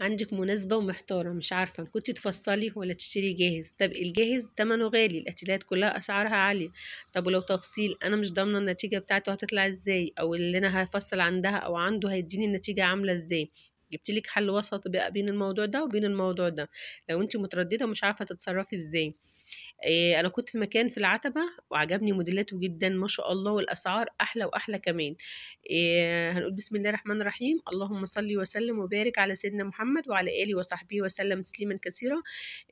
عندك مناسبة ومحتارة مش عارفة كنت تفصلي ولا تشتري جاهز طب الجاهز تمنه غالي الاتيلات كلها أسعارها عالية طب ولو تفصيل أنا مش ضامنة النتيجة بتاعته هتطلع ازاي أو اللي أنا هفصل عندها أو عنده هيديني النتيجة عاملة ازاي جبتلك حل وسط بقى بين الموضوع ده وبين الموضوع ده لو انت مترددة مش عارفة تتصرفي ازاي إيه انا كنت في مكان في العتبه وعجبني موديلاته جدا ما شاء الله والاسعار احلى واحلى كمان إيه هنقول بسم الله الرحمن الرحيم اللهم صل وسلم وبارك على سيدنا محمد وعلى اله وصحبه وسلم تسليما كثيرا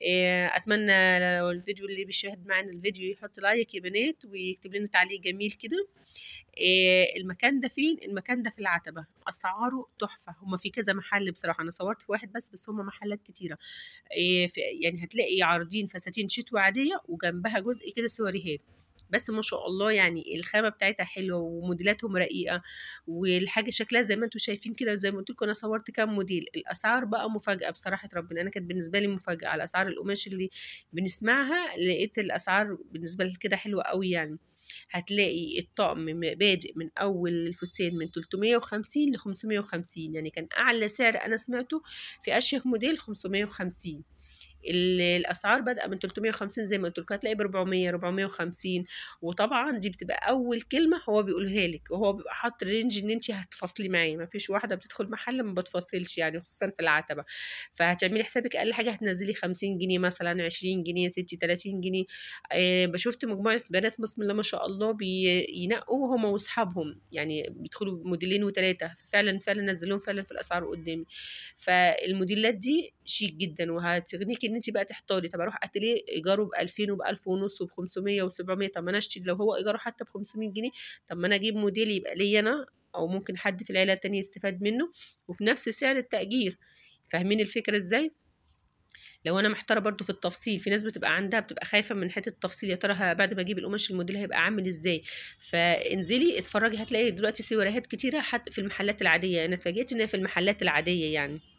إيه اتمنى لو الفيديو اللي بيشاهد معنا الفيديو يحط لايك يا بنات ويكتب لنا تعليق جميل كده إيه المكان ده فين المكان ده في العتبه اسعاره تحفه هما في كذا محل بصراحه انا صورت في واحد بس بس هما محلات كتيره إيه يعني هتلاقي عارضين فساتين شتوي العادية وجنبها جزء كده سواري هيد بس ما شاء الله يعني الخامه بتاعتها حلوه وموديلاتهم رقيقه والحاجه شكلها زي ما انتم شايفين كده وزي ما قلت لكم انا صورت كام موديل الاسعار بقى مفاجاه بصراحه ربنا انا كانت بالنسبه لي مفاجاه على اسعار القماش اللي بنسمعها لقيت الاسعار بالنسبه لي كده حلوه قوي يعني هتلاقي الطقم بادئ من اول الفستان من 350 ل 550 يعني كان اعلى سعر انا سمعته في اشيخ موديل 550 الاسعار بادئه من 350 زي ما قلت لكم هتلاقي ب 400 450 وطبعا دي بتبقى اول كلمه هو بيقولها لك وهو بيبقى حاطط رينج ان انت هتفصلي معاه ما فيش واحده بتدخل محل ما بتفصلش يعني خصوصا في العتبه فهتعملي حسابك اقل حاجه هتنزلي 50 جنيه مثلا 20 جنيه ستي 30 جنيه آه بشوفت مجموعه بنات بسم الله ما شاء الله بينقوا هما واصحابهم يعني بيدخلوا موديلين وثلاثه ففعلا فعلا نزلوهم فعلا في الاسعار قدامي فالموديلات دي شيك جدا وهتغنيك ان انت بقى تحتاري طب اروح اتليه ايجاره ب 2000 وب 1000 ونص وب 500 و700 طب ما انا اشتري لو هو ايجاره حتى ب 500 جنيه طب ما انا اجيب موديل يبقى ليا انا او ممكن حد في العيله التانية يستفاد منه وفي نفس سعر التاجير فاهمين الفكره ازاي لو انا محتاره برضو في التفصيل في ناس بتبقى عندها بتبقى خايفه من حته التفصيل يا ترى بعد ما اجيب القماش الموديل هيبقى عامل ازاي فانزلي اتفرجي هتلاقي دلوقتي سيوريهات كتيره حتى في المحلات العاديه انا اتفاجئت ان في المحلات العاديه يعني